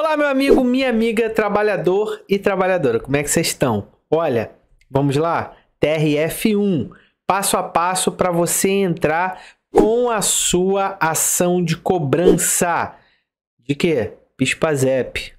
Olá, meu amigo, minha amiga, trabalhador e trabalhadora. Como é que vocês estão? Olha, vamos lá. TRF1, passo a passo para você entrar com a sua ação de cobrança. De quê? PISPAZEP.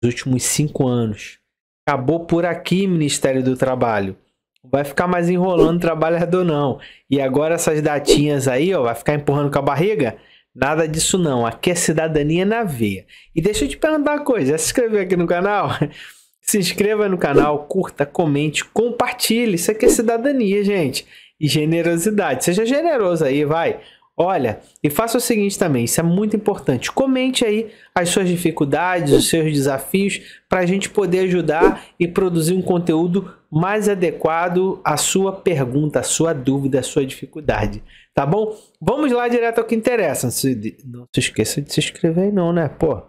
Os últimos cinco anos. Acabou por aqui, Ministério do Trabalho. Não vai ficar mais enrolando trabalhador, não. E agora essas datinhas aí, ó, vai ficar empurrando com a barriga? Nada disso não. Aqui é cidadania na veia. E deixa eu te perguntar uma coisa. já se inscreveu aqui no canal? se inscreva no canal, curta, comente, compartilhe. Isso aqui é cidadania, gente. E generosidade. Seja generoso aí, vai. Olha, e faça o seguinte também, isso é muito importante. Comente aí as suas dificuldades, os seus desafios, para a gente poder ajudar e produzir um conteúdo mais adequado à sua pergunta, à sua dúvida, à sua dificuldade. Tá bom? Vamos lá direto ao que interessa. Não se, não se esqueça de se inscrever aí não, né? Pô,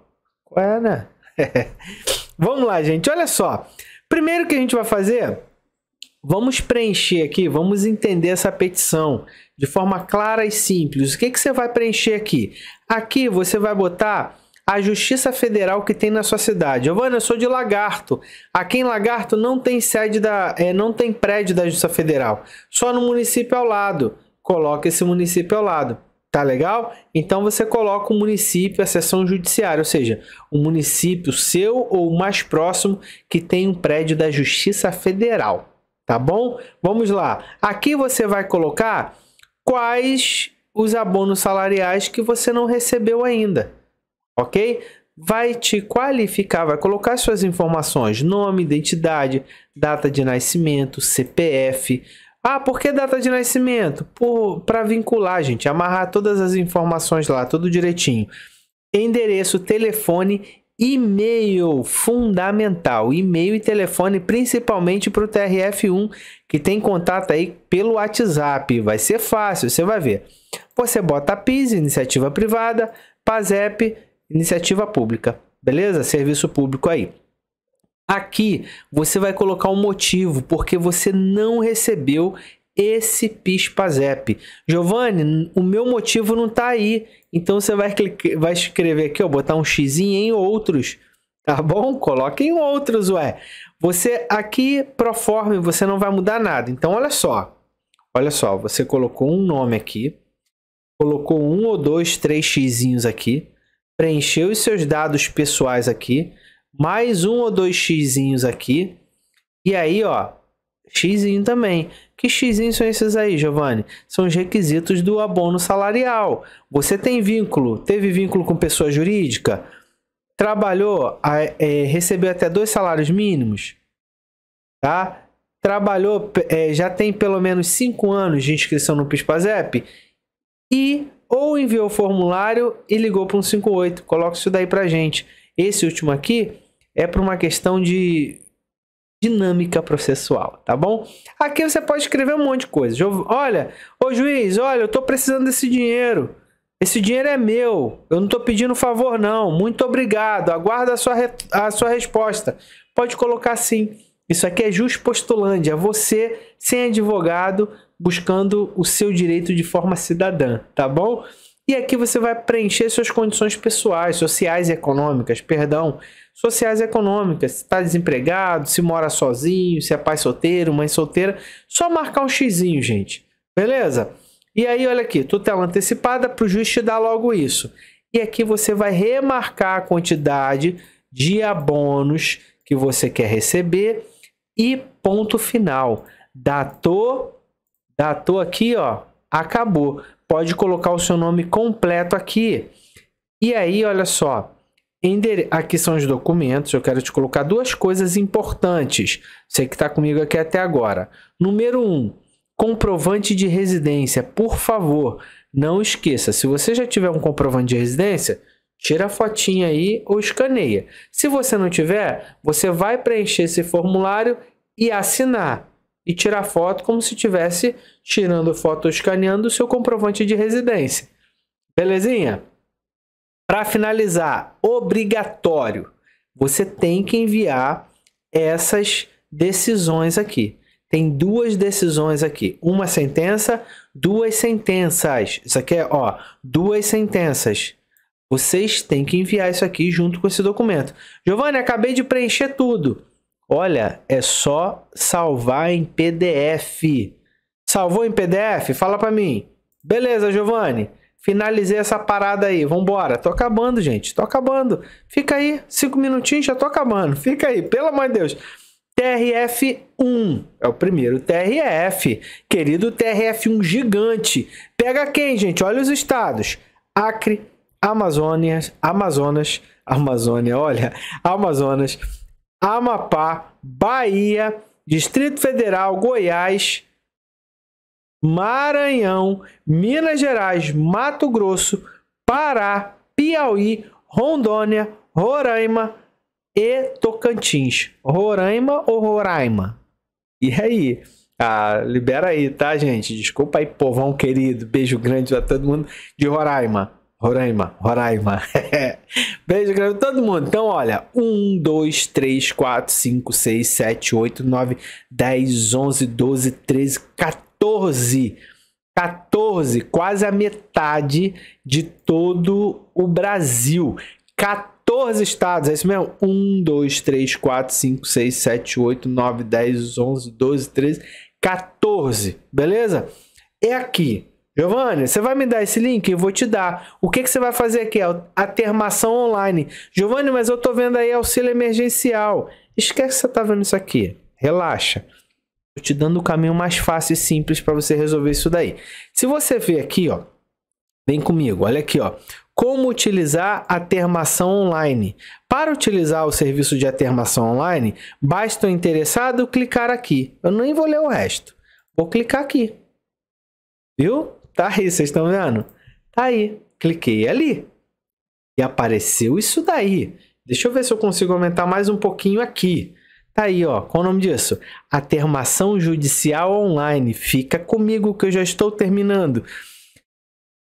qual é, né? Vamos lá, gente. Olha só. Primeiro que a gente vai fazer Vamos preencher aqui, vamos entender essa petição de forma clara e simples. O que, que você vai preencher aqui? Aqui você vai botar a Justiça Federal que tem na sua cidade. Giovana, eu sou de Lagarto. Aqui em Lagarto não tem sede da. É, não tem prédio da Justiça Federal. Só no município ao lado. Coloca esse município ao lado. Tá legal? Então você coloca o município, a seção judiciária, ou seja, o município seu ou o mais próximo que tem um prédio da Justiça Federal tá bom? Vamos lá. Aqui você vai colocar quais os abonos salariais que você não recebeu ainda, ok? Vai te qualificar, vai colocar suas informações, nome, identidade, data de nascimento, CPF. Ah, por que data de nascimento? Para vincular, gente, amarrar todas as informações lá, tudo direitinho. Endereço, telefone e-mail fundamental, e-mail e telefone, principalmente para o TRF1 que tem contato aí pelo WhatsApp. Vai ser fácil, você vai ver. Você bota PIS, iniciativa privada, PASEP, iniciativa pública, beleza? Serviço público aí. Aqui você vai colocar o um motivo porque você não recebeu esse pispazep Giovanni, o meu motivo não está aí. Então você vai, clicar, vai escrever aqui, ó, botar um x em outros. Tá bom? Coloque em outros, ué. Você aqui, proforme, você não vai mudar nada. Então, olha só. Olha só, você colocou um nome aqui. Colocou um ou dois, três xizinhos aqui. Preencheu os seus dados pessoais aqui. Mais um ou dois xizinhos aqui. E aí, ó, X também. Que X são esses aí, Giovanni? São os requisitos do abono salarial. Você tem vínculo, teve vínculo com pessoa jurídica? Trabalhou, é, recebeu até dois salários mínimos? Tá? Trabalhou, é, já tem pelo menos cinco anos de inscrição no PIS-PASEP? E ou enviou o formulário e ligou para um 58. Coloca isso daí para gente. Esse último aqui é para uma questão de dinâmica processual, tá bom? Aqui você pode escrever um monte de coisa. Olha, ô juiz, olha, eu tô precisando desse dinheiro. Esse dinheiro é meu. Eu não tô pedindo favor não. Muito obrigado. Aguardo a sua, a sua resposta. Pode colocar assim. Isso aqui é just postulante, é você sem advogado buscando o seu direito de forma cidadã, tá bom? E aqui você vai preencher suas condições pessoais, sociais e econômicas, perdão, sociais e econômicas. Se está desempregado, se mora sozinho, se é pai solteiro, mãe solteira, só marcar um xizinho, gente. Beleza? E aí, olha aqui, tutela antecipada para o juiz te dar logo isso. E aqui você vai remarcar a quantidade de abonos que você quer receber e ponto final. Datou, datou aqui, ó, acabou pode colocar o seu nome completo aqui. E aí, olha só, aqui são os documentos, eu quero te colocar duas coisas importantes. Você que está comigo aqui até agora. Número 1, um, comprovante de residência. Por favor, não esqueça, se você já tiver um comprovante de residência, tira a fotinha aí ou escaneia. Se você não tiver, você vai preencher esse formulário e assinar e tirar foto como se estivesse tirando foto ou escaneando o seu comprovante de residência. Belezinha? Para finalizar, obrigatório. Você tem que enviar essas decisões aqui. Tem duas decisões aqui, uma sentença, duas sentenças. Isso aqui é, ó, duas sentenças. Vocês têm que enviar isso aqui junto com esse documento. Giovanni, acabei de preencher tudo. Olha, é só salvar em PDF. Salvou em PDF? Fala para mim. Beleza, Giovanni. Finalizei essa parada aí. Vambora. Tô acabando, gente. Tô acabando. Fica aí. Cinco minutinhos, já tô acabando. Fica aí. Pelo amor de Deus. TRF1 é o primeiro TRF. Querido TRF1 gigante. Pega quem, gente? Olha os estados: Acre, Amazônia, Amazonas, Amazônia, olha, Amazonas, Amapá, Bahia, Distrito Federal, Goiás, Maranhão, Minas Gerais, Mato Grosso, Pará, Piauí, Rondônia, Roraima e Tocantins. Roraima ou Roraima? E aí? Ah, libera aí, tá, gente? Desculpa aí, povão querido. Beijo grande a todo mundo de Roraima. Roraima, Roraima. Beijo, grande todo mundo. Então, olha, 1, 2, 3, 4, 5, 6, 7, 8, 9, 10, 11, 12, 13, 14. 14, quase a metade de todo o Brasil. 14 estados, é isso mesmo? 1, 2, 3, 4, 5, 6, 7, 8, 9, 10, 11, 12, 13, 14. Beleza? É aqui. Giovanni, você vai me dar esse link? Eu vou te dar. O que, que você vai fazer aqui? A termação online. Giovanni, mas eu tô vendo aí auxílio emergencial. Esquece que você tá vendo isso aqui. Relaxa. Tô te dando o caminho mais fácil e simples para você resolver isso daí. Se você vê aqui, ó, vem comigo. Olha aqui, ó. Como utilizar a termação online? Para utilizar o serviço de atermação online, basta o interessado clicar aqui. Eu nem vou ler o resto. Vou clicar aqui. Viu? Tá aí, vocês estão vendo? Tá aí. Cliquei ali. E apareceu isso daí. Deixa eu ver se eu consigo aumentar mais um pouquinho aqui. Tá aí, ó. Qual o nome disso? Atermação Judicial Online. Fica comigo que eu já estou terminando.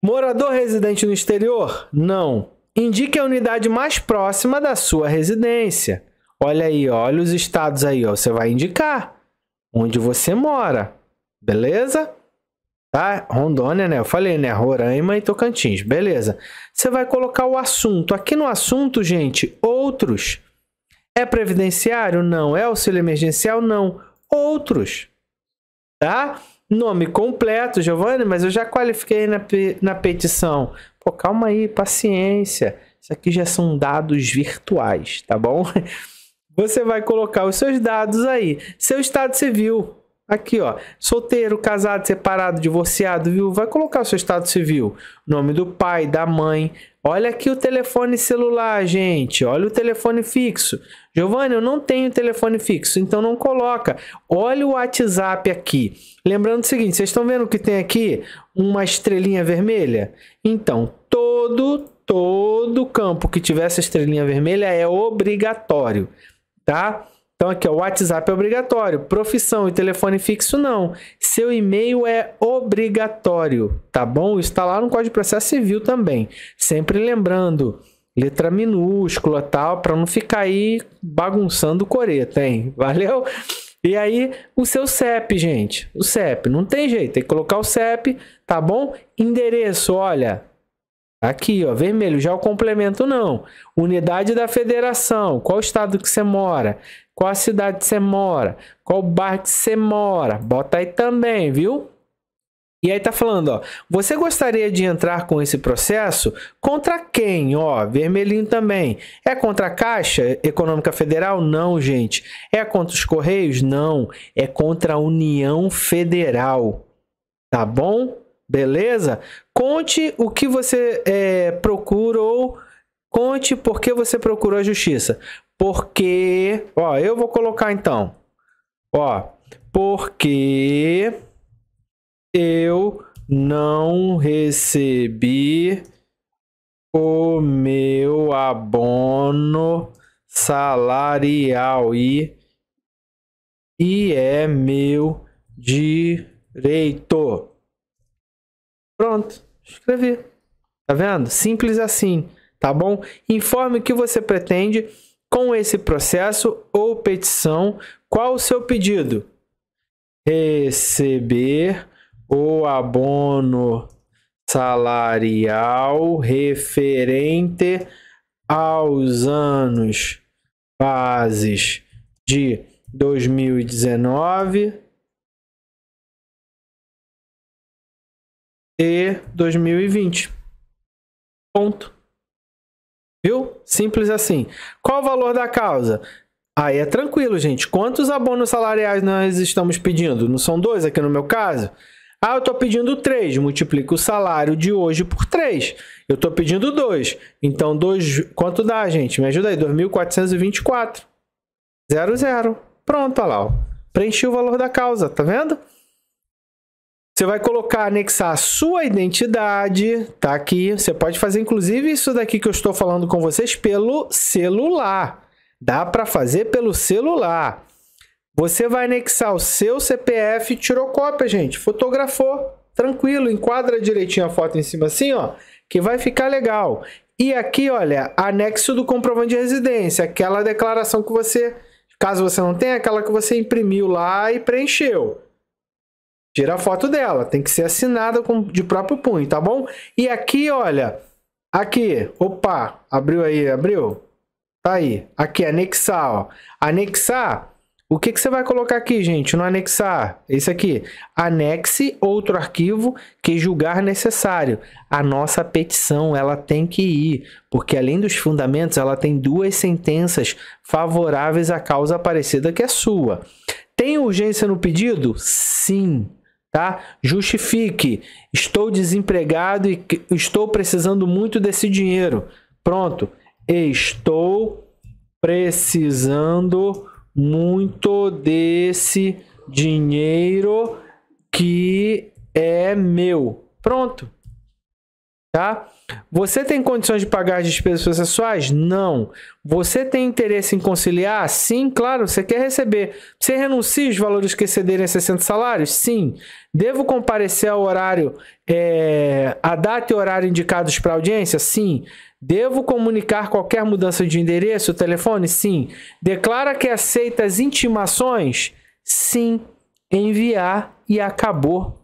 Morador residente no exterior? Não. Indique a unidade mais próxima da sua residência. Olha aí, ó. olha os estados aí, ó. Você vai indicar onde você mora. Beleza? tá? Rondônia, né? Eu falei, né? Roraima e Tocantins, beleza. Você vai colocar o assunto. Aqui no assunto, gente, outros. É previdenciário? Não. É auxílio emergencial? Não. Outros, tá? Nome completo, Giovanni, mas eu já qualifiquei na, na petição. Pô, calma aí, paciência. Isso aqui já são dados virtuais, tá bom? Você vai colocar os seus dados aí. Seu estado civil, Aqui, ó. Solteiro, casado, separado, divorciado, viu? Vai colocar o seu estado civil. Nome do pai, da mãe. Olha aqui o telefone celular, gente. Olha o telefone fixo. Giovanni, eu não tenho telefone fixo, então não coloca. Olha o WhatsApp aqui. Lembrando o seguinte, vocês estão vendo que tem aqui uma estrelinha vermelha? Então, todo, todo campo que tiver essa estrelinha vermelha é obrigatório, tá? Tá? Então aqui, o WhatsApp é obrigatório, profissão e telefone fixo não. Seu e-mail é obrigatório, tá bom? Isso está lá no Código de Processo Civil também. Sempre lembrando, letra minúscula, tal, para não ficar aí bagunçando o coreto, hein? Valeu? E aí, o seu CEP, gente. O CEP, não tem jeito, tem que colocar o CEP, tá bom? Endereço, olha, Aqui, ó, vermelho, já o complemento não. Unidade da federação, qual estado que você mora? Qual a cidade que você mora? Qual bairro que você mora? Bota aí também, viu? E aí tá falando, ó, você gostaria de entrar com esse processo contra quem? Ó, vermelhinho também. É contra a Caixa Econômica Federal? Não, gente. É contra os Correios? Não. É contra a União Federal. Tá bom? Beleza? Conte o que você é, conte por que você procurou a justiça. Porque, ó, eu vou colocar então, ó, porque eu não recebi o meu abono salarial e, e é meu direito. Pronto, escrevi. Tá vendo? Simples assim, tá bom? Informe o que você pretende com esse processo ou petição qual o seu pedido? Receber o abono salarial referente aos anos bases de 2019 e 2020. Ponto. Viu? Simples assim. Qual o valor da causa? Aí é tranquilo, gente. Quantos abonos salariais nós estamos pedindo? Não são dois aqui no meu caso? Ah, eu estou pedindo três. multiplica o salário de hoje por três. Eu estou pedindo dois. Então, dois quanto dá, gente? Me ajuda aí, 2.424. 00. Pronto, olha lá. Ó. Preenchi o valor da causa, tá vendo? Você vai colocar, anexar a sua identidade, tá aqui. Você pode fazer, inclusive, isso daqui que eu estou falando com vocês pelo celular. Dá para fazer pelo celular. Você vai anexar o seu CPF, tirou cópia, gente, fotografou, tranquilo, enquadra direitinho a foto em cima assim, ó, que vai ficar legal. E aqui, olha, anexo do comprovante de residência, aquela declaração que você, caso você não tenha, aquela que você imprimiu lá e preencheu. Tira a foto dela, tem que ser assinada com, de próprio punho, tá bom? E aqui, olha, aqui, opa, abriu aí, abriu? Tá aí, aqui, anexar, ó. Anexar, o que, que você vai colocar aqui, gente, no anexar? Esse aqui, anexe outro arquivo que julgar necessário. A nossa petição, ela tem que ir, porque além dos fundamentos, ela tem duas sentenças favoráveis à causa parecida que é sua. Tem urgência no pedido? Sim tá? Justifique. Estou desempregado e estou precisando muito desse dinheiro. Pronto. Estou precisando muito desse dinheiro que é meu. Pronto. Tá? Você tem condições de pagar as despesas processuais? Não. Você tem interesse em conciliar? Sim, claro, você quer receber. Você renuncia os valores que excederem 60 salários? Sim. Devo comparecer ao horário, é, a data e horário indicados para audiência? Sim. Devo comunicar qualquer mudança de endereço, telefone? Sim. Declara que aceita as intimações? Sim. Enviar e acabou.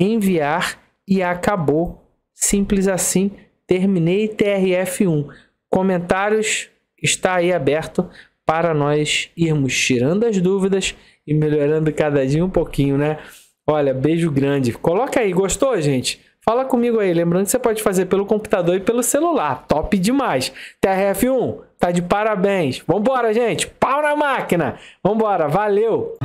Enviar e acabou. Simples assim. Terminei TRF1. Comentários está aí aberto para nós irmos tirando as dúvidas e melhorando cada dia um pouquinho, né? Olha, beijo grande. Coloca aí, gostou, gente? Fala comigo aí, lembrando que você pode fazer pelo computador e pelo celular. Top demais. TRF1, tá de parabéns. Vambora, gente. Pau na máquina. Vambora, valeu.